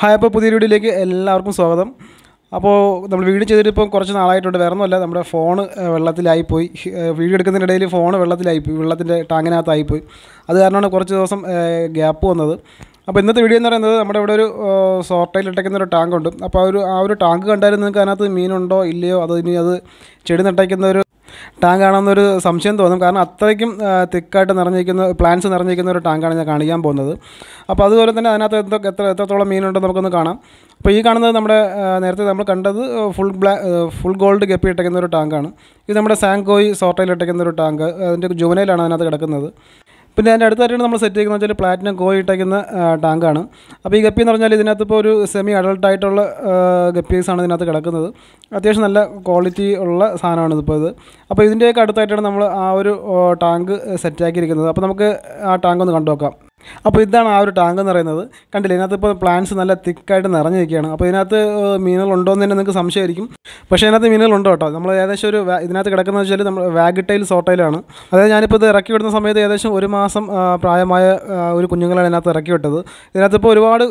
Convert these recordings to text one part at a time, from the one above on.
hi അപ്പോൾ പുതിയ വീഡിയോയിലേക്ക് എല്ലാവർക്കും സ്വാഗതം അപ്പോൾ നമ്മൾ വീഡിയോ ചെയ്തിട്ട് ഇപ്പം കുറച്ച് നാളായിട്ടുണ്ട് വേറെ ഒന്നുമല്ല നമ്മുടെ ഫോൺ വെള്ളത്തിലായിപ്പോയി വീഡിയോ എടുക്കുന്നതിനിടയിൽ ഫോൺ വെള്ളത്തിലായിപ്പോയി വെള്ളത്തിൻ്റെ ടാങ്ങിനകത്തായിപ്പോയി അത് കാരണമാണ് കുറച്ച് ദിവസം ഗ്യാപ്പ് വന്നത് അപ്പോൾ ഇന്നത്തെ വീഡിയോ എന്ന് പറയുന്നത് നമ്മുടെ ഇവിടെ ഒരു സോർട്ടയിൽ ഇട്ടേക്കുന്ന ഒരു ടാങ്ക് ഉണ്ട് അപ്പോൾ ആ ഒരു ആ ഒരു ടാങ്ക് കണ്ടാലും നിങ്ങൾക്ക് അതിനകത്ത് മീനുണ്ടോ ഇല്ലയോ അത് ഇനി അത് ചെടി നട്ടയ്ക്കുന്ന ഒരു ടാങ്കാണെന്നൊരു സംശയം തോന്നും കാരണം അത്രയ്ക്കും തിക്കായിട്ട് നിറഞ്ഞിരിക്കുന്ന പ്ലാൻസ് നിറഞ്ഞിരിക്കുന്ന ഒരു ടാങ്കാണ് ഞാൻ കാണിക്കാൻ പോകുന്നത് അപ്പോൾ അതുപോലെ തന്നെ അതിനകത്ത് എന്തൊക്കെ എത്ര എത്രത്തോളം മീനുണ്ടോ നമുക്കൊന്ന് കാണാം അപ്പോൾ ഈ കാണുന്നത് നമ്മുടെ നേരത്തെ നമ്മൾ കണ്ടത് ഫുൾ ബ്ലാ ഫുൾ ഗോൾഡ് കെപ്പി ഇട്ടേക്കുന്ന ഒരു ടാങ്കാണ് ഇത് നമ്മുടെ സാങ്കോയി സോട്ടയിൽ ഇട്ടേക്കുന്ന ഒരു ടാങ്ക് അതിൻ്റെ ജുവനയിലാണ് അതിനകത്ത് കിടക്കുന്നത് പിന്നെ അതിൻ്റെ അടുത്തായിട്ടാണ് നമ്മൾ സെറ്റ് ചെയ്യുന്നത് വെച്ചാൽ പ്ലാറ്റിനം ഗോ ഇട്ടേക്കുന്ന ടാങ്കാണ് അപ്പോൾ ഈ ഗപ്പി എന്ന് പറഞ്ഞാൽ ഇതിനകത്ത് ഇപ്പോൾ ഒരു സെമി അഡൾട്ടായിട്ടുള്ള ഗപ്പീസാണ് ഇതിനകത്ത് കിടക്കുന്നത് അത്യാവശ്യം നല്ല ക്വാളിറ്റി ഉള്ള സാധനമാണ് ഇതിപ്പോൾ ഇത് അപ്പോൾ ഇതിൻ്റെയൊക്കെ അടുത്തായിട്ടാണ് നമ്മൾ ആ ഒരു ടാങ്ക് സെറ്റാക്കിയിരിക്കുന്നത് അപ്പോൾ നമുക്ക് ആ ടാങ്ക് ഒന്ന് കണ്ടു നോക്കാം അപ്പോൾ ഇതാണ് ആ ഒരു ടാങ്ക് എന്ന് പറയുന്നത് കണ്ടില്ലേ ഇതിനകത്ത് ഇപ്പോൾ പ്ലാന്റ്സ് നല്ല തിക്കായിട്ട് നിറഞ്ഞിരിക്കുകയാണ് അപ്പോൾ ഇതിനകത്ത് മീനുകൾ ഉണ്ടോ എന്ന് തന്നെ നിങ്ങൾക്ക് സംശയമായിരിക്കും പക്ഷേ ഇതിനകത്ത് മീനുകൾ ഉണ്ടോ കേട്ടോ നമ്മൾ ഏകദേശം ഒരു ഇതിനകത്ത് കിടക്കുന്ന വെച്ചാൽ നമ്മൾ വാഗിട്ടൈൽ സോട്ടയിലാണ് അതായത് ഞാനിപ്പോൾ ഇത് ഇറക്കി വിടുന്ന സമയത്ത് ഏകദേശം ഒരു മാസം പ്രായമായ ഒരു കുഞ്ഞുങ്ങളാണ് ഇതിനകത്ത് ഇറക്കി വിട്ടത് ഇതിനകത്ത് ഇപ്പോൾ ഒരുപാട്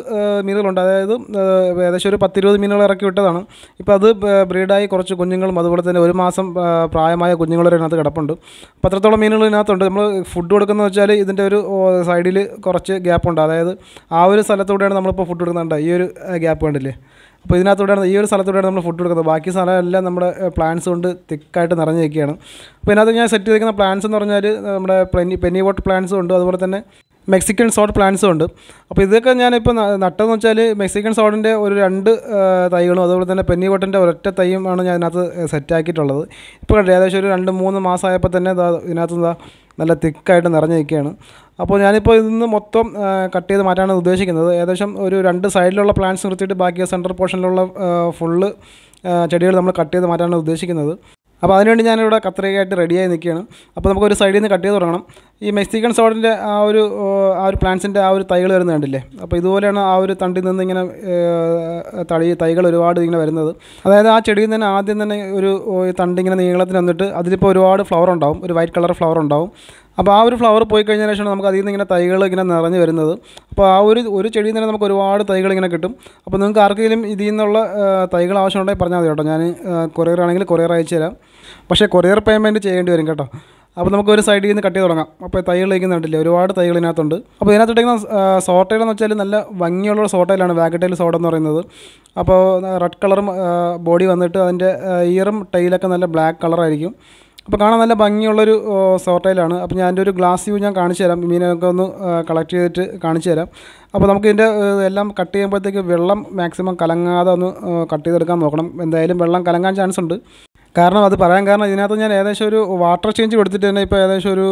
മീനുകളുണ്ട് അതായത് ഏകദേശം ഒരു പത്തിരുപത് മീനുകൾ ഇറക്കി വിട്ടതാണ് ഇപ്പോൾ അത് ബ്രീഡായി കുറച്ച് കുഞ്ഞുങ്ങളും അതുപോലെ തന്നെ ഒരു മാസം പ്രായമായ കുഞ്ഞുങ്ങളൊരു ഇതിനകത്ത് കിടപ്പുണ്ട് അപ്പോൾ അത്രത്തോളം മീനുകൾ ഇതിനകത്തുണ്ട് നമ്മൾ ഫുഡ് കൊടുക്കുന്നതെന്ന് വെച്ചാൽ ഇതിൻ്റെ ഒരു സൈഡിൽ കുറച്ച് ഗ്യാപ്പുണ്ട് അതായത് ആ ഒരു സ്ഥലത്തൂടെയാണ് നമ്മളിപ്പോൾ ഫുഡ് കൊടുക്കുന്നുണ്ട് ഈ ഒരു ഗ്യാപ്പ് കണ്ടില്ലേ അപ്പോൾ ഇതിനകത്തൂടെയാണ് ഈ ഒരു സ്ഥലത്തൂടെയാണ് നമ്മൾ ഫുഡ് കൊടുക്കുന്നത് ബാക്കി സ്ഥലമെല്ലാം നമ്മുടെ പ്ലാൻസ് കൊണ്ട് തിക്കായിട്ട് നിറഞ്ഞിരിക്കുകയാണ് അപ്പോൾ ഇതിനകത്ത് ഞാൻ സെറ്റ് ചെയ്തിരിക്കുന്ന പ്ലാൻസ് എന്ന് പറഞ്ഞാൽ നമ്മുടെ പെനി പെനി വോട്ട് പ്ലാൻസ് ഉണ്ട് അതുപോലെ തന്നെ മെക്സിക്കൻ സോഡ് പ്ലാന്റ്സും ഉണ്ട് അപ്പോൾ ഇതൊക്കെ ഞാനിപ്പോൾ നട്ടതെന്ന് വെച്ചാൽ മെക്സിക്കൻ സോഡിൻ്റെ ഒരു രണ്ട് തൈകളും അതുപോലെ തന്നെ പെന്നി വോട്ടിൻ്റെ ഒരൊറ്റ തൈയും ആണ് ഞാൻ ഇതിനകത്ത് സെറ്റാക്കിയിട്ടുള്ളത് ഇപ്പോൾ ഏകദേശം ഒരു രണ്ട് മൂന്ന് മാസമായപ്പോൾ തന്നെ ഇതിനകത്ത് നല്ല തിക്കായിട്ട് നിറഞ്ഞിരിക്കുകയാണ് അപ്പോൾ ഞാനിപ്പോൾ ഇതിന്ന് മൊത്തം കട്ട് ചെയ്ത് മാറ്റാനാണ് ഉദ്ദേശിക്കുന്നത് ഏകദേശം ഒരു രണ്ട് സൈഡിലുള്ള പ്ലാന്റ്സ് നിർത്തിയിട്ട് ബാക്കി സെൻറ്റർ പോർഷനിലുള്ള ഫുള്ള് ചെടികൾ നമ്മൾ കട്ട് ചെയ്ത് മാറ്റാനാണ് ഉദ്ദേശിക്കുന്നത് അപ്പോൾ അതിനുവേണ്ടി ഞാനിവിടെ കത്രികയായിട്ട് റെഡിയായി നിൽക്കുകയാണ് അപ്പോൾ നമുക്കൊരു സൈഡിൽ നിന്ന് കട്ട് ചെയ്ത് തുടങ്ങണം ഈ മെക്സിക്കൻ സോഡിൻ്റെ ആ ഒരു ആ ഒരു പ്ലാന്റ്സിൻ്റെ ആ ഒരു തൈകൾ വരുന്നത് കണ്ടില്ലേ അപ്പോൾ ഇതുപോലെയാണ് ആ ഒരു തണ്ടിൽ നിന്ന് ഇങ്ങനെ തളി തൈകൾ ഒരുപാട് ഇങ്ങനെ വരുന്നത് അതായത് ആ ചെടിയിൽ നിന്ന് ആദ്യം തന്നെ ഒരു തണ്ടിങ്ങനെ നീളത്തിന് വന്നിട്ട് അതിലിപ്പോൾ ഒരുപാട് ഫ്ലവർ ഉണ്ടാവും ഒരു വൈറ്റ് കളർ ഫ്ലവർ ഉണ്ടാവും അപ്പോൾ ആ ഒരു ഫ്ലവർ പോയി കഴിഞ്ഞതിന് ശേഷമാണ് നമുക്ക് അതിൽ നിന്ന് ഇങ്ങനെ തൈകൾ ഇങ്ങനെ നിറഞ്ഞു വരുന്നത് അപ്പോൾ ആ ഒരു ഒരു ചെടിയിൽ നിന്ന് നമുക്ക് ഒരുപാട് തൈകൾ ഇങ്ങനെ കിട്ടും അപ്പോൾ നിങ്ങൾക്ക് ആർക്കെങ്കിലും ഇതിൽ നിന്നുള്ള തൈകൾ ആവശ്യമുണ്ടെങ്കിൽ പറഞ്ഞാൽ മതി കേട്ടോ ഞാൻ കൊറിയർ ആണെങ്കിൽ കൊറിയർ അയച്ചു തരാം പക്ഷേ കൊറിയർ പേയ്മെൻറ്റ് ചെയ്യേണ്ടി വരും കേട്ടോ അപ്പോൾ നമുക്ക് ഒരു സൈഡിൽ നിന്ന് കട്ട് ചെയ്ത് തുടങ്ങാം അപ്പോൾ തൈകളിലേക്ക് നട്ടില്ല ഒരുപാട് തൈകൾ ഇതിനകത്തുണ്ട് അപ്പോൾ ഇതിനകത്തിട്ടേക്കുന്ന സോട്ടയിലെന്ന് വെച്ചാൽ നല്ല ഭംഗിയുള്ള സോട്ടയിലാണ് വാഗട്ടൈൽ സോട്ട എന്ന് പറയുന്നത് അപ്പോൾ റെഡ് കളറും ബോഡി വന്നിട്ട് അതിൻ്റെ ഇയറും ടൈലൊക്കെ നല്ല ബ്ലാക്ക് കളറായിരിക്കും അപ്പോൾ കാണാൻ നല്ല ഭംഗിയുള്ളൊരു സോട്ടയിലാണ് അപ്പോൾ ഞാൻ എൻ്റെ ഒരു ഗ്ലാസ് വ്യൂ ഞാൻ കാണിച്ചു തരാം മീനൊക്കെ ഒന്ന് കളക്ട് ചെയ്തിട്ട് കാണിച്ചു തരാം അപ്പോൾ നമുക്ക് ഇതിൻ്റെ എല്ലാം കട്ട് ചെയ്യുമ്പോഴത്തേക്ക് വെള്ളം മാക്സിമം കലങ്ങാതെ ഒന്ന് കട്ട് ചെയ്തെടുക്കാൻ നോക്കണം എന്തായാലും വെള്ളം കലങ്ങാൻ ചാൻസ് ഉണ്ട് കാരണം അത് പറയാൻ കാരണം ഇതിനകത്ത് ഞാൻ ഏകദേശം ഒരു വാട്ടർ ചേഞ്ച് കൊടുത്തിട്ട് തന്നെ ഇപ്പോൾ ഏകദേശം ഒരു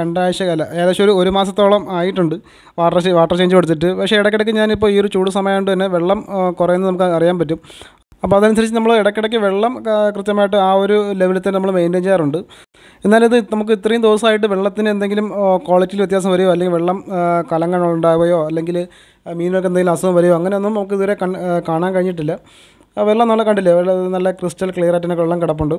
രണ്ടാഴ്ച അല്ല ഏകദേശം ഒരു ഒരു മാസത്തോളം ആയിട്ടുണ്ട് വാട്ടർ വാട്ടർ ചേഞ്ച് കൊടുത്തിട്ട് പക്ഷേ ഇടയ്ക്കിടയ്ക്ക് ഞാനിപ്പോൾ ഈ ഒരു ചൂട് കൊണ്ട് തന്നെ വെള്ളം കുറയുന്നത് നമുക്ക് അറിയാൻ പറ്റും അപ്പോൾ അതനുസരിച്ച് നമ്മൾ ഇടയ്ക്കിടയ്ക്ക് വെള്ളം കൃത്യമായിട്ട് ആ ഒരു ലെവലിൽ തന്നെ നമ്മൾ മെയിൻറ്റെയിൻ ചെയ്യാറുണ്ട് എന്നാലിത് നമുക്ക് ഇത്രയും ദിവസമായിട്ട് വെള്ളത്തിന് എന്തെങ്കിലും ക്വാളിറ്റിയിൽ വ്യത്യാസം വരുമോ അല്ലെങ്കിൽ വെള്ളം കലങ്ങൾ ഉണ്ടാവുകയോ അല്ലെങ്കിൽ മീനുകൾക്ക് എന്തെങ്കിലും അസുഖം വരുമോ അങ്ങനെയൊന്നും നമുക്ക് ഇതുവരെ കാണാൻ കഴിഞ്ഞിട്ടില്ല വെള്ളം നല്ല കണ്ടില്ലേ വെള്ളം നല്ല ക്രിസ്റ്റൽ ക്ലിയർ ആയിട്ട് വെള്ളം കിടപ്പുണ്ട്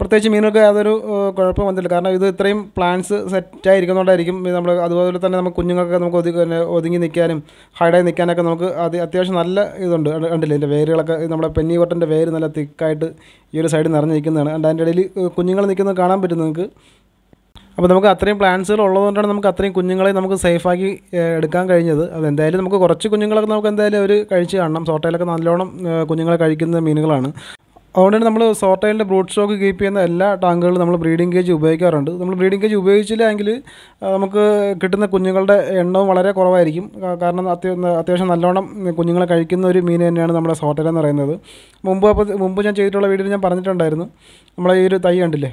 പ്രത്യേകിച്ച് മീനുകൾക്ക് യാതൊരു കുഴപ്പം വന്നില്ല കാരണം ഇത് ഇത്രയും പ്ലാൻസ് സെറ്റായിരിക്കുന്നതുകൊണ്ടായിരിക്കും നമ്മൾ അതുപോലെ തന്നെ നമുക്ക് കുഞ്ഞുങ്ങൾക്കൊക്കെ നമുക്ക് ഒതുക്കി ഒതുങ്ങി നിൽക്കാനും ഹൈഡായി നിൽക്കാനൊക്കെ നമുക്ക് അത് അത്യാവശ്യം നല്ല ഇതുണ്ട് കണ്ടില്ലേ എൻ്റെ വേരുകളൊക്കെ നമ്മുടെ കൊട്ടൻ്റെ വേര് നല്ല തിക്കായിട്ട് ഈ ഒരു സൈഡിൽ നിറഞ്ഞിരിക്കുന്നതാണ് അതിൻ്റെ ഇടയിൽ കുഞ്ഞുങ്ങൾ നിൽക്കുന്നത് കാണാൻ പറ്റും നിങ്ങൾക്ക് അപ്പോൾ നമുക്ക് അത്രയും പ്ലാൻസുകൾ ഉള്ളതുകൊണ്ടാണ് നമുക്ക് അത്രയും കുഞ്ഞുങ്ങളെ നമുക്ക് സേഫാക്കി എടുക്കാൻ കഴിഞ്ഞത് അത് എന്തായാലും നമുക്ക് കുറച്ച് കുഞ്ഞുങ്ങളൊക്കെ നമുക്ക് എന്തായാലും ഒരു കഴിച്ച് കാണണം സോട്ടയിലൊക്കെ നല്ലോണം കുഞ്ഞുങ്ങളെ കഴിക്കുന്ന മീനുകളാണ് അതുകൊണ്ട് നമ്മൾ സോർട്ടൈലിൻ്റെ ബ്രൂഡ് സ്റ്റോക്ക് കീപ്പ് ചെയ്യുന്ന എല്ലാ ടാങ്കുകളും നമ്മൾ ബ്രീഡിംഗ് കേജ് ഉപയോഗിക്കാറുണ്ട് നമ്മൾ ബ്രീഡിംഗ് കേജ് ഉപയോഗിച്ചില്ലെങ്കിൽ നമുക്ക് കിട്ടുന്ന കുഞ്ഞുങ്ങളുടെ എണ്ണവും വളരെ കുറവായിരിക്കും കാരണം അത്യാവശ്യം നല്ലോണം കുഞ്ഞുങ്ങളെ കഴിക്കുന്ന ഒരു മീൻ തന്നെയാണ് നമ്മുടെ സോട്ടയിലെന്ന് എന്ന് പറയുന്നത് മുമ്പ് അപ്പോൾ മുമ്പ് ഞാൻ ചെയ്തിട്ടുള്ള വീഡിയോയിൽ ഞാൻ പറഞ്ഞിട്ടുണ്ടായിരുന്നു നമ്മളെ ഈ ഒരു തൈ കണ്ടില്ലേ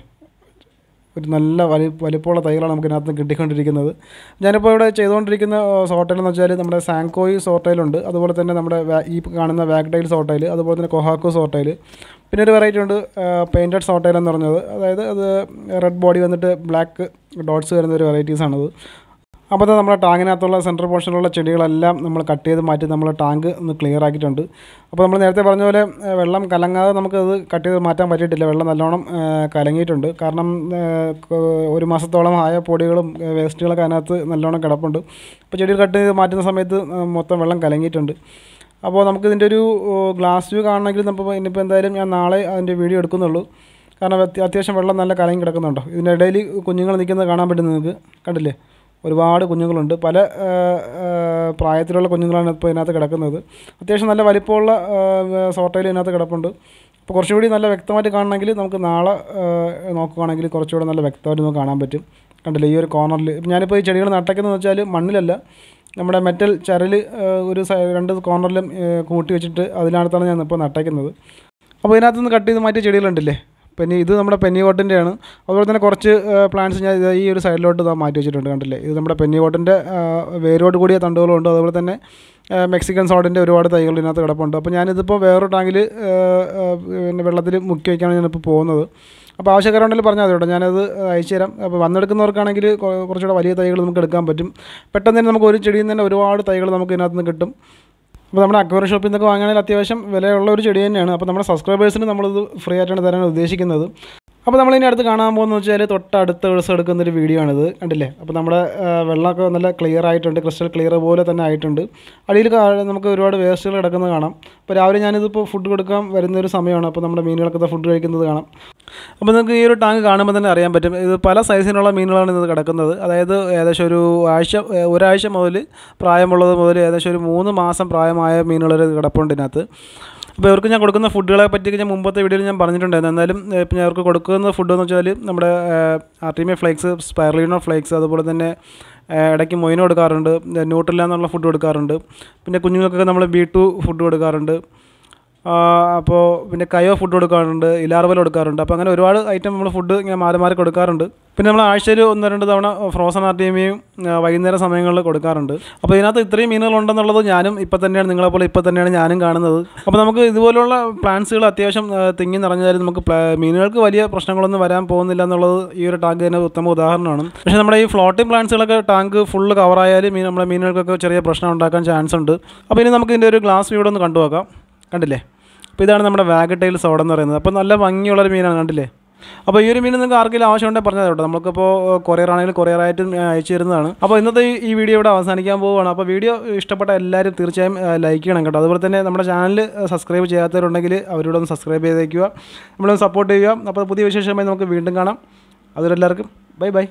ഒരു നല്ല വലി വലിപ്പമുള്ള തൈകളാണ് നമുക്ക് ഇതിനകത്ത് കിട്ടിക്കൊണ്ടിരിക്കുന്നത് ഞാനിപ്പോൾ ഇവിടെ ചെയ്തുകൊണ്ടിരിക്കുന്ന എന്ന് വെച്ചാൽ നമ്മുടെ സാങ്കോയ് സോട്ടയിലുണ്ട് അതുപോലെ തന്നെ നമ്മുടെ ഈ കാണുന്ന വാഗ്ഡൈൽ സോട്ടയിൽ അതുപോലെ തന്നെ കൊഹാക്കോ സോട്ടയിൽ പിന്നെ ഒരു വെറൈറ്റി ഉണ്ട് പെയിൻറ്റഡ് സോട്ടയിൽ എന്ന് പറഞ്ഞത് അതായത് അത് റെഡ് ബോഡി വന്നിട്ട് ബ്ലാക്ക് ഡോട്ട്സ് വരുന്ന ഒരു വെറൈറ്റീസാണത് അപ്പോൾ നമ്മുടെ ടാങ്കിനകത്തുള്ള സെൻട്രൽ പോർഷനിലുള്ള ചെടികളെല്ലാം നമ്മൾ കട്ട് ചെയ്ത് മാറ്റി നമ്മൾ ടാങ്ക് ഒന്ന് ക്ലിയർ ആക്കിയിട്ടുണ്ട് അപ്പോൾ നമ്മൾ നേരത്തെ പറഞ്ഞ പോലെ വെള്ളം കലങ്ങാതെ നമുക്കത് കട്ട് ചെയ്ത് മാറ്റാൻ പറ്റിയിട്ടില്ല വെള്ളം നല്ലോണം കലങ്ങിയിട്ടുണ്ട് കാരണം ഒരു മാസത്തോളം ആയ പൊടികളും വേസ്റ്റുകളൊക്കെ അതിനകത്ത് നല്ലോണം കിടപ്പുണ്ട് അപ്പോൾ ചെടികൾ കട്ട് ചെയ്ത് മാറ്റുന്ന സമയത്ത് മൊത്തം വെള്ളം കലങ്ങിയിട്ടുണ്ട് അപ്പോൾ നമുക്കിതിൻ്റെ ഒരു ഗ്ലാസ് വ്യൂ കാണണമെങ്കിൽ നമുക്ക് ഇനിയിപ്പോൾ എന്തായാലും ഞാൻ നാളെ അതിൻ്റെ വീഡിയോ എടുക്കുന്നുള്ളൂ കാരണം അത്യാവശ്യം വെള്ളം നല്ല കലങ്ങി കിടക്കുന്നുണ്ടോ ഇതിൻ്റെ ഇടയിൽ കുഞ്ഞുങ്ങൾ നിൽക്കുന്നത് കാണാൻ പറ്റും നിങ്ങൾക്ക് കണ്ടില്ലേ ഒരുപാട് കുഞ്ഞുങ്ങളുണ്ട് പല പ്രായത്തിലുള്ള കുഞ്ഞുങ്ങളാണ് ഇപ്പോൾ ഇതിനകത്ത് കിടക്കുന്നത് അത്യാവശ്യം നല്ല വലിപ്പമുള്ള സോട്ടയിൽ ഇതിനകത്ത് കിടപ്പുണ്ട് അപ്പോൾ കുറച്ചുകൂടി നല്ല വ്യക്തമായിട്ട് കാണണമെങ്കിൽ നമുക്ക് നാളെ നോക്കുകയാണെങ്കിൽ കുറച്ചുകൂടി നല്ല വ്യക്തമായിട്ട് നമുക്ക് കാണാൻ പറ്റും കണ്ടില്ല ഈ ഒരു കോർണറിൽ ഞാനിപ്പോൾ ഈ ചെടികൾ നട്ടയ്ക്കുന്നതെന്ന് വെച്ചാൽ മണ്ണിലല്ല നമ്മുടെ മെറ്റൽ ചരൽ ഒരു രണ്ട് കോർണറിലും കൂട്ടി വെച്ചിട്ട് അതിനകത്താണ് ഞാൻ ഇപ്പോൾ നട്ടയ്ക്കുന്നത് അപ്പോൾ ഇതിനകത്തുനിന്ന് കട്ട് ചെയ്ത് മാറ്റിയ ചെടികളുണ്ടല്ലേ പിന്നെ ഇത് നമ്മുടെ പെന്നി കോട്ടിൻ്റെയാണ് അതുപോലെ തന്നെ കുറച്ച് പ്ലാന്റ്സ് ഞാൻ ഈ ഒരു സൈഡിലോട്ട് ഇതാ മാറ്റി വെച്ചിട്ടുണ്ട് കണ്ടില്ലേ ഇത് നമ്മുടെ പെന്നി കോട്ടിൻ്റെ വേരോട് കൂടിയ തണ്ടുകളുണ്ട് അതുപോലെ തന്നെ മെക്സിക്കൻ സോഡിൻ്റെ ഒരുപാട് തൈകൾ ഇതിനകത്ത് കിടപ്പുണ്ട് അപ്പോൾ ഞാനിതിപ്പോൾ വേറൊരു ടാങ്കിൽ പിന്നെ വെള്ളത്തിൽ മുക്കി വയ്ക്കാണ് ഞാനിപ്പോൾ പോകുന്നത് അപ്പോൾ ആവശ്യക്കാരുണ്ടെങ്കിൽ പറഞ്ഞാൽ മതി കേട്ടോ ഞാനത് അയച്ചു തരാം അപ്പോൾ വന്നെടുക്കുന്നവർക്കാണെങ്കിൽ കുറച്ചുകൂടെ വലിയ തൈകൾ നമുക്ക് എടുക്കാൻ പറ്റും പെട്ടെന്ന് തന്നെ നമുക്ക് ഒരു ചെടിയിൽ നിന്ന് തന്നെ ഒരുപാട് തൈകൾ നമുക്ക് ഇതിനകത്ത് നിന്ന് കിട്ടും അപ്പോൾ നമ്മുടെ അക്വേറിയ ഷോപ്പിൽ നിന്നൊക്കെ വാങ്ങുകയാണെങ്കിൽ അത്യാവശ്യം വിലയുള്ള ഒരു ചെടി തന്നെയാണ് അപ്പോൾ നമ്മുടെ സബ്സ്ക്രൈബേഴ്സിന് നമ്മളിത് ഫ്രീ ആയിട്ടാണ് തരാൻ ഉദ്ദേശിക്കുന്നത് അപ്പോൾ നമ്മളിനി അടുത്ത് കാണാൻ പോകുന്നത് വെച്ചാൽ തൊട്ടടുത്ത ദിവസം എടുക്കുന്നൊരു വീഡിയോ ആണിത് കണ്ടില്ലേ അപ്പോൾ നമ്മുടെ വെള്ളമൊക്കെ നല്ല ക്ലിയർ ആയിട്ടുണ്ട് ക്രിസ്റ്റൽ ക്ലിയർ പോലെ തന്നെ ആയിട്ടുണ്ട് അടിയിൽ നമുക്ക് ഒരുപാട് വേസ്റ്റുകൾ കിടക്കുന്നത് കാണാം അപ്പോൾ രാവിലെ ഞാനിതിപ്പോൾ ഫുഡ് കൊടുക്കാൻ വരുന്ന ഒരു സമയമാണ് അപ്പോൾ നമ്മുടെ മീനുകളൊക്കെ ഫുഡ് കഴിക്കുന്നത് കാണാം അപ്പോൾ നിങ്ങൾക്ക് ഈ ഒരു ടാങ്ക് കാണുമ്പോൾ തന്നെ അറിയാൻ പറ്റും ഇത് പല സൈസിനുള്ള മീനുകളാണ് ഇത് കിടക്കുന്നത് അതായത് ഏകദേശം ഒരു ആഴ്ച ഒരാഴ്ച മുതൽ പ്രായമുള്ളത് മുതൽ ഏകദേശം ഒരു മൂന്ന് മാസം പ്രായമായ മീനുകൾ കിടപ്പുണ്ട് ഇതിനകത്ത് അപ്പോൾ ഇവർക്ക് ഞാൻ കൊടുക്കുന്ന ഫുഡുകളെ പറ്റിയൊക്കെ ഞാൻ മുമ്പത്തെ വീഡിയോയിൽ ഞാൻ പറഞ്ഞിട്ടുണ്ടായിരുന്നു എന്നാലും ഇപ്പം ഞാൻ അവർക്ക് കൊടുക്കുന്ന ഫുഡ് എന്ന് വെച്ചാൽ നമ്മുടെ ആർട്ടിമേ ഫ്ലേക്സ് സ്പൈർലിനോ ഫ്ലേക്സ് അതുപോലെ തന്നെ ഇടയ്ക്ക് മൊയിനോ കൊടുക്കാറുണ്ട് ന്യൂട്രില്ല എന്നുള്ള ഫുഡ് കൊടുക്കാറുണ്ട് പിന്നെ കുഞ്ഞുങ്ങൾക്കൊക്കെ നമ്മൾ ബി ടു ഫുഡ് കൊടുക്കാറുണ്ട് അപ്പോൾ പിന്നെ കയോ ഫുഡ് കൊടുക്കാറുണ്ട് ഇലാർവൽ കൊടുക്കാറുണ്ട് അപ്പോൾ അങ്ങനെ ഒരുപാട് ഐറ്റം നമ്മൾ ഫുഡ് ഇങ്ങനെ മാറി മാറി കൊടുക്കാറുണ്ട് പിന്നെ നമ്മൾ ആഴ്ചയിൽ ഒന്ന് രണ്ട് തവണ ഫ്രോസൺ ആർട്ടിയമ്മയും വൈകുന്നേര സമയങ്ങളിൽ കൊടുക്കാറുണ്ട് അപ്പോൾ ഇതിനകത്ത് ഇത്രയും മീനുകൾ ഉണ്ടെന്നുള്ളത് ഞാനും ഇപ്പം തന്നെയാണ് നിങ്ങളെപ്പോലെ ഇപ്പോൾ തന്നെയാണ് ഞാനും കാണുന്നത് അപ്പോൾ നമുക്ക് ഇതുപോലുള്ള പ്ലാന്റ്സുകൾ അത്യാവശ്യം തിങ്ങി നിറഞ്ഞാലും നമുക്ക് മീനുകൾക്ക് വലിയ പ്രശ്നങ്ങളൊന്നും വരാൻ പോകുന്നില്ല എന്നുള്ളത് ഈ ഒരു ടാങ്ക് തന്നെ ഉത്തമ ഉദാഹരണമാണ് പക്ഷേ നമ്മുടെ ഈ ഫ്ലോട്ടിംഗ് പ്ലാന്റ്സുകളൊക്കെ ടാങ്ക് ഫുള്ള് കവറായാലും മീൻ നമ്മുടെ മീനുകൾക്കൊക്കെ ചെറിയ പ്രശ്നം ഉണ്ടാക്കാൻ ചാൻസ് ഉണ്ട് അപ്പോൾ ഇനി നമുക്ക് ഇതിൻ്റെ ഒരു ഗ്ലാസ് വീട് ഒന്ന് കണ്ടു നോക്കാം കണ്ടില്ലേ അപ്പോൾ ഇതാണ് നമ്മുടെ ടൈൽ സോഡ എന്ന് പറയുന്നത് അപ്പോൾ നല്ല ഭംഗിയുള്ളൊരു മീനാണ് കണ്ടില്ലേ അപ്പോൾ ഈ ഒരു മീൻ നിങ്ങൾക്ക് ആർക്കെങ്കിലും ആവശ്യമുണ്ടെങ്കിൽ പറഞ്ഞാൽ കേട്ടോ നമുക്കിപ്പോൾ കൊറിയർ ആണെങ്കിലും ആയിട്ടും അയച്ചു തരുന്നതാണ് അപ്പോൾ ഇന്നത്തെ ഈ വീഡിയോ ഇവിടെ അവസാനിക്കാൻ പോവുകയാണ് അപ്പോൾ വീഡിയോ ഇഷ്ടപ്പെട്ട എല്ലാവരും തീർച്ചയായും ലൈക്ക് ചെയ്യണം കേട്ടോ അതുപോലെ തന്നെ നമ്മുടെ ചാനൽ സബ്സ്ക്രൈബ് ചെയ്യാത്തവരുണ്ടെങ്കിൽ അവരോട് ഒന്ന് സബ്സ്ക്രൈബ് ചെയ്തേക്കുക നമ്മളൊന്ന് സപ്പോർട്ട് ചെയ്യുക അപ്പോൾ പുതിയ വിശേഷമായി നമുക്ക് വീണ്ടും കാണാം എല്ലാവർക്കും ബൈ ബൈ